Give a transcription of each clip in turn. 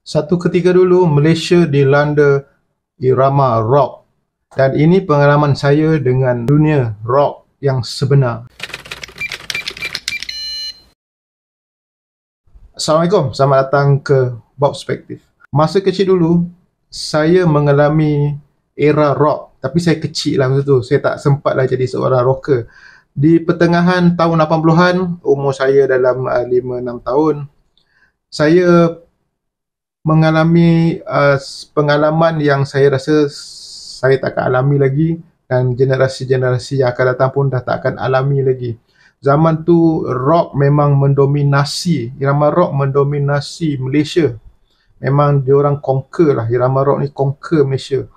Satu ketika dulu Malaysia dilanda irama rock dan ini pengalaman saya dengan dunia rock yang sebenar. Assalamualaikum, selamat datang ke Bob Perspective. Masa kecil dulu, saya mengalami era rock tapi saya kecil lah masa tu. Saya tak sempat lah jadi seorang rocker. Di pertengahan tahun 80-an, umur saya dalam 5-6 ah, tahun, saya mengalami uh, pengalaman yang saya rasa saya tak akan alami lagi dan generasi-generasi yang akan datang pun dah tak akan alami lagi. Zaman tu rock memang mendominasi, irama rock mendominasi Malaysia. Memang dia orang conquer lah, irama rock ni conquer Malaysia.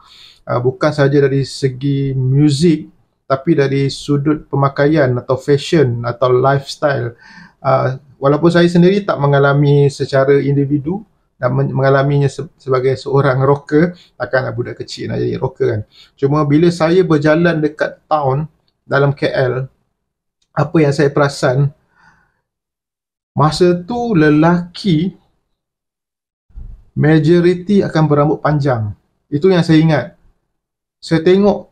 Uh, bukan saja dari segi muzik tapi dari sudut pemakaian atau fashion atau lifestyle uh, walaupun saya sendiri tak mengalami secara individu dan mengalaminya sebagai seorang rocker takkanlah budak kecil nak jadi rocker kan cuma bila saya berjalan dekat town dalam KL apa yang saya perasan masa tu lelaki majoriti akan berambut panjang itu yang saya ingat saya tengok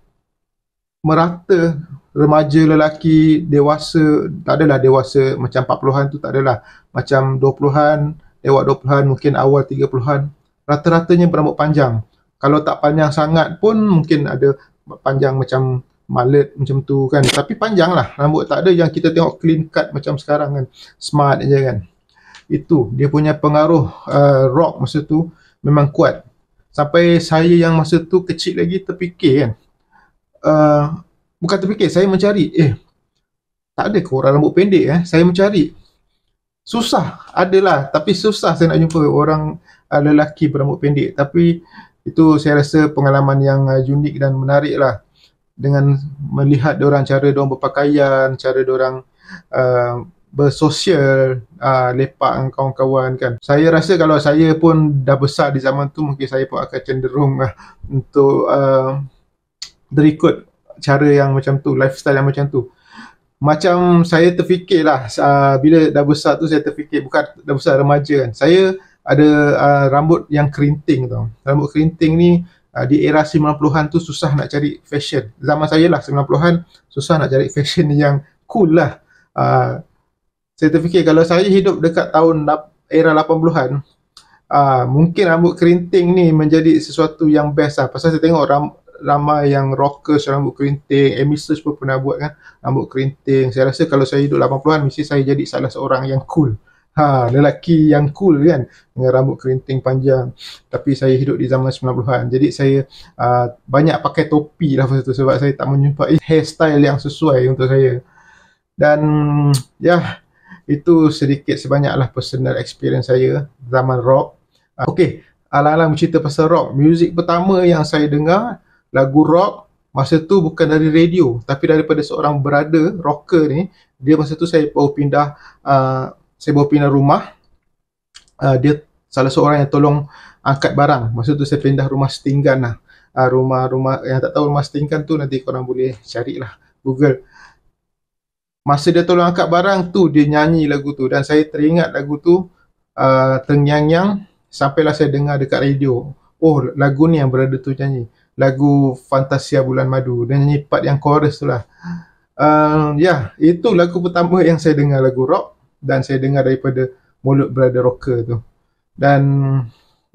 merata remaja lelaki dewasa tak adalah dewasa macam 40-an tu tak adalah macam 20-an lewat 20-an, mungkin awal 30-an, rata-ratanya berambut panjang. Kalau tak panjang sangat pun mungkin ada panjang macam mallet macam tu kan. Tapi panjang lah. Rambut tak ada yang kita tengok clean cut macam sekarang kan. Smart je kan. Itu dia punya pengaruh uh, rock masa tu memang kuat. Sampai saya yang masa tu kecil lagi terfikir kan. Uh, bukan terfikir, saya mencari. Eh, tak ada ke orang rambut pendek eh. Saya mencari susah adalah tapi susah saya nak jumpa orang uh, lelaki berambut pendek tapi itu saya rasa pengalaman yang uh, unik dan menarik lah dengan melihat orang cara orang berpakaian cara orang uh, ah, bersosial uh, lepak dengan kawan-kawan kan saya rasa kalau saya pun dah besar di zaman tu mungkin saya pun akan cenderung uh, untuk uh, berikut cara yang macam tu lifestyle yang macam tu macam saya terfikirlah uh, bila dah besar tu saya terfikir bukan dah besar remaja kan saya ada uh, rambut yang kerinting tau rambut kerinting ni uh, di era 90-an tu susah nak cari fashion zaman saya lah 90-an susah nak cari fashion yang cool lah uh, saya terfikir kalau saya hidup dekat tahun era 80-an uh, mungkin rambut kerinting ni menjadi sesuatu yang best lah pasal saya tengok rambut ramai yang rockers rambut kerinting, emisor pun pernah buat kan rambut kerinting. Saya rasa kalau saya hidup 80-an mesti saya jadi salah seorang yang cool. Ha, lelaki yang cool kan dengan rambut kerinting panjang. Tapi saya hidup di zaman 90-an. Jadi saya uh, banyak pakai topi lah masa tu sebab saya tak menyumpai hairstyle yang sesuai untuk saya. Dan ya, yeah, itu sedikit sebanyaklah personal experience saya zaman rock. Uh, ah, okay, Alang-alang bercerita pasal rock, muzik pertama yang saya dengar lagu rock masa tu bukan dari radio tapi daripada seorang brother rocker ni dia masa tu saya bawa pindah uh, saya bawa pindah rumah uh, dia salah seorang yang tolong angkat barang masa tu saya pindah rumah setinggan lah uh, rumah rumah yang tak tahu rumah setinggan tu nanti korang boleh cari lah google masa dia tolong angkat barang tu dia nyanyi lagu tu dan saya teringat lagu tu uh, ternyang-nyang sampailah saya dengar dekat radio oh lagu ni yang brother tu nyanyi lagu Fantasia Bulan Madu dan nyanyi part yang chorus tu lah. Uh, ya, yeah, itu lagu pertama yang saya dengar lagu rock dan saya dengar daripada mulut brother rocker tu. Dan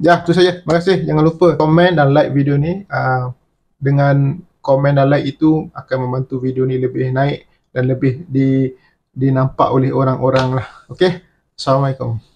ya, yeah, tu saja. Terima kasih. Jangan lupa komen dan like video ni. Uh, dengan komen dan like itu akan membantu video ni lebih naik dan lebih di dinampak oleh orang-orang lah. Okay. Assalamualaikum.